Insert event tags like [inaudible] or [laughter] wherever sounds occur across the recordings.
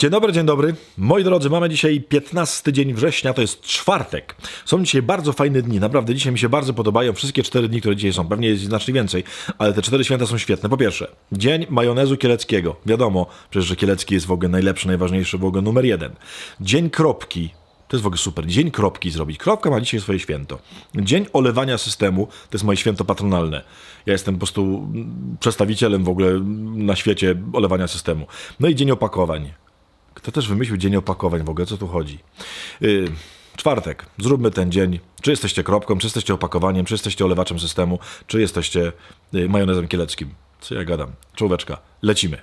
Dzień dobry, dzień dobry. Moi drodzy, mamy dzisiaj 15 dzień września, to jest czwartek. Są dzisiaj bardzo fajne dni, naprawdę dzisiaj mi się bardzo podobają. Wszystkie cztery dni, które dzisiaj są, pewnie jest znacznie więcej, ale te cztery święta są świetne. Po pierwsze, Dzień Majonezu Kieleckiego. Wiadomo, przecież, że Kielecki jest w ogóle najlepszy, najważniejszy, w ogóle numer jeden. Dzień Kropki. To jest w ogóle super. Dzień kropki zrobić. Kropka ma dzisiaj swoje święto. Dzień olewania systemu to jest moje święto patronalne. Ja jestem po prostu przedstawicielem w ogóle na świecie olewania systemu. No i dzień opakowań. Kto też wymyślił dzień opakowań w ogóle? Co tu chodzi? Yy, czwartek. Zróbmy ten dzień. Czy jesteście kropką, czy jesteście opakowaniem, czy jesteście olewaczem systemu, czy jesteście yy, majonezem kieleckim. Co ja gadam? Czołóweczka. Lecimy.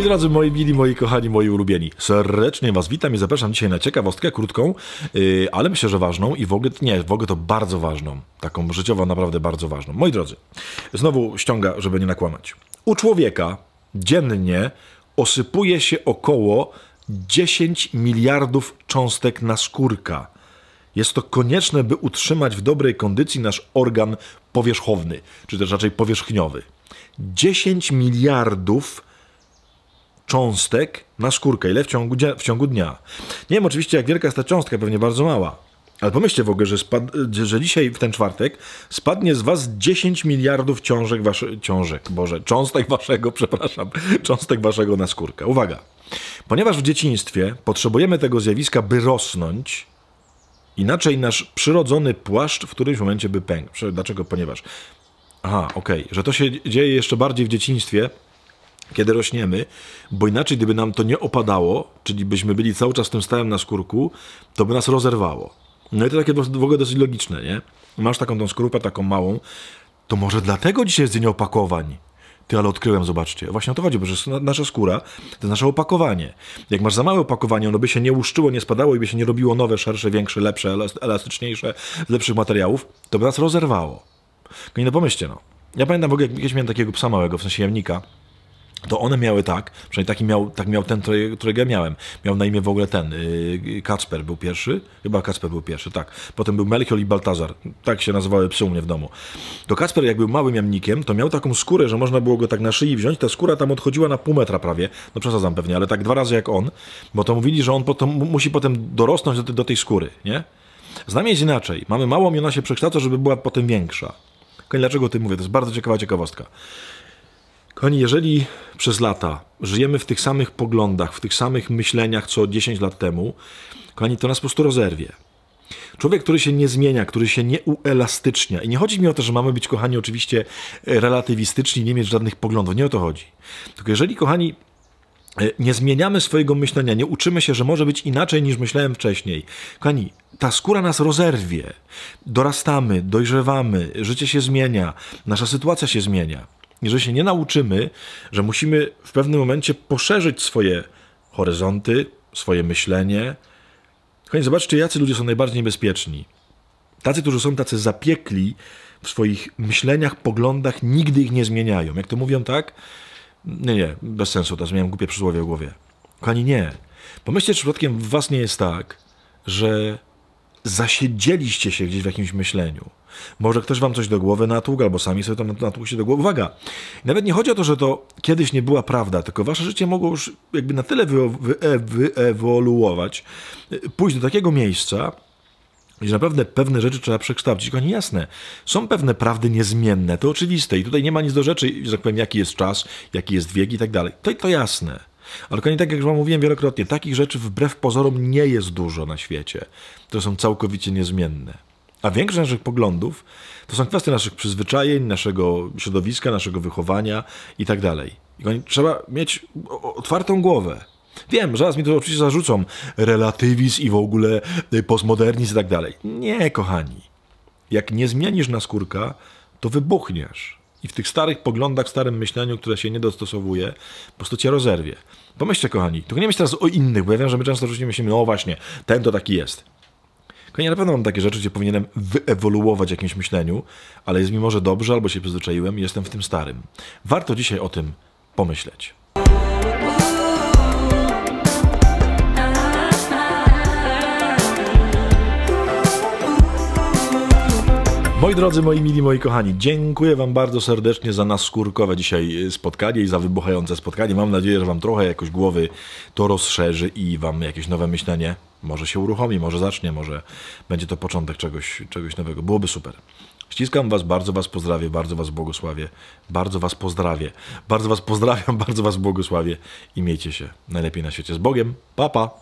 Moi drodzy, moi mili, moi kochani, moi ulubieni, serdecznie Was witam i zapraszam dzisiaj na ciekawostkę krótką, yy, ale myślę, że ważną i w ogóle, nie, w ogóle to bardzo ważną, taką życiową naprawdę bardzo ważną. Moi drodzy, znowu ściąga, żeby nie nakłamać. U człowieka dziennie osypuje się około 10 miliardów cząstek naskórka. Jest to konieczne, by utrzymać w dobrej kondycji nasz organ powierzchowny, czy też raczej powierzchniowy. 10 miliardów cząstek na skórkę, Ile w ciągu, w ciągu dnia? Nie wiem oczywiście, jak wielka jest ta cząstka, pewnie bardzo mała. Ale pomyślcie w ogóle, że, że dzisiaj, w ten czwartek, spadnie z was 10 miliardów ciążek, waszy, ciążek, Boże, cząstek waszego, [laughs] przepraszam, cząstek waszego na skórkę. Uwaga. Ponieważ w dzieciństwie potrzebujemy tego zjawiska, by rosnąć, inaczej nasz przyrodzony płaszcz w którymś momencie by pękł. Dlaczego? Ponieważ... Aha, okej, okay. że to się dzieje jeszcze bardziej w dzieciństwie, kiedy rośniemy, bo inaczej, gdyby nam to nie opadało, czyli byśmy byli cały czas w tym stałym na skórku, to by nas rozerwało. No i to takie w ogóle dosyć logiczne, nie? Masz taką tą skorupę, taką małą, to może dlatego dzisiaj jest dzień opakowań. Ty, ale odkryłem, zobaczcie. Właśnie o to chodzi, bo że nasza skóra to jest nasze opakowanie. Jak masz za małe opakowanie, ono by się nie łuszczyło, nie spadało i by się nie robiło nowe, szersze, większe, lepsze, elastyczniejsze, z lepszych materiałów, to by nas rozerwało. No i no pomyślcie, no. Ja pamiętam w ogóle, jak kiedyś miałem takiego psa małego, w sensie jemnika, to one miały tak, przynajmniej taki miał, tak miał ten, którego ja miałem. Miał na imię w ogóle ten, y, Kacper był pierwszy, chyba Kacper był pierwszy, tak. Potem był Melchior i Baltazar, tak się nazywały psy u mnie w domu. To Kacper jak był małym jamnikiem, to miał taką skórę, że można było go tak na szyi wziąć, ta skóra tam odchodziła na pół metra prawie, no przesadzam pewnie, ale tak dwa razy jak on, bo to mówili, że on potem, musi potem dorosnąć do, do tej skóry, nie? Z nami jest inaczej, mamy małą i ona się przekształca, żeby była potem większa. Dlaczego o tym mówię? To jest bardzo ciekawa ciekawostka. Kochani, jeżeli przez lata żyjemy w tych samych poglądach, w tych samych myśleniach co 10 lat temu, kochani, to nas po prostu rozerwie. Człowiek, który się nie zmienia, który się nie uelastycznia. I nie chodzi mi o to, że mamy być, kochani, oczywiście e, relatywistyczni, nie mieć żadnych poglądów. Nie o to chodzi. Tylko jeżeli, kochani, e, nie zmieniamy swojego myślenia, nie uczymy się, że może być inaczej niż myślałem wcześniej. Kochani, ta skóra nas rozerwie. Dorastamy, dojrzewamy, życie się zmienia, nasza sytuacja się zmienia jeżeli się nie nauczymy, że musimy w pewnym momencie poszerzyć swoje horyzonty, swoje myślenie. Kochani, zobaczcie, jacy ludzie są najbardziej niebezpieczni. Tacy, którzy są tacy zapiekli w swoich myśleniach, poglądach, nigdy ich nie zmieniają. Jak to mówią, tak? Nie, nie, bez sensu, teraz miałem głupie przysłowie w głowie. Kochani, nie. Pomyślcie, czy przypadkiem w was nie jest tak, że zasiedzieliście się gdzieś w jakimś myśleniu. Może ktoś wam coś do głowy natługł, albo sami sobie to się do głowy. Uwaga! Nawet nie chodzi o to, że to kiedyś nie była prawda, tylko wasze życie mogło już jakby na tyle e- wyewoluować, y, pójść do takiego miejsca, że naprawdę pewne rzeczy trzeba przekształcić. Oni jasne, są pewne prawdy niezmienne, to oczywiste i tutaj nie ma nic do rzeczy, że tak powiem, jaki jest czas, jaki jest wiek i tak dalej. To, to jasne. Ale kochani, tak jak wam mówiłem wielokrotnie, takich rzeczy wbrew pozorom nie jest dużo na świecie, To są całkowicie niezmienne. A większość naszych poglądów to są kwestie naszych przyzwyczajeń, naszego środowiska, naszego wychowania i tak dalej. Trzeba mieć otwartą głowę. Wiem, zaraz mi to oczywiście zarzucą. Relatywizm i w ogóle y, postmodernizm i tak dalej. Nie, kochani. Jak nie zmienisz naskórka, to wybuchniesz. I w tych starych poglądach, starym myśleniu, które się nie dostosowuje, po prostu cię rozerwie. Pomyślcie, kochani, to nie myśl teraz o innych, bo ja wiem, że my często rzucimy się, no właśnie, ten to taki jest. Ja no na pewno mam takie rzeczy, gdzie powinienem wyewoluować w jakimś myśleniu, ale jest mi może dobrze, albo się przyzwyczaiłem i jestem w tym starym. Warto dzisiaj o tym pomyśleć. Moi drodzy, moi mili, moi kochani, dziękuję Wam bardzo serdecznie za naskórkowe dzisiaj y, spotkanie i za wybuchające spotkanie. Mam nadzieję, że Wam trochę jakoś głowy to rozszerzy i Wam jakieś nowe myślenie może się uruchomi, może zacznie, może będzie to początek czegoś, czegoś nowego. Byłoby super. Ściskam Was, bardzo Was pozdrawię, bardzo Was błogosławię, bardzo Was pozdrawię, bardzo Was pozdrawiam, [laughs] bardzo Was błogosławię i miejcie się najlepiej na świecie z Bogiem. Pa, pa!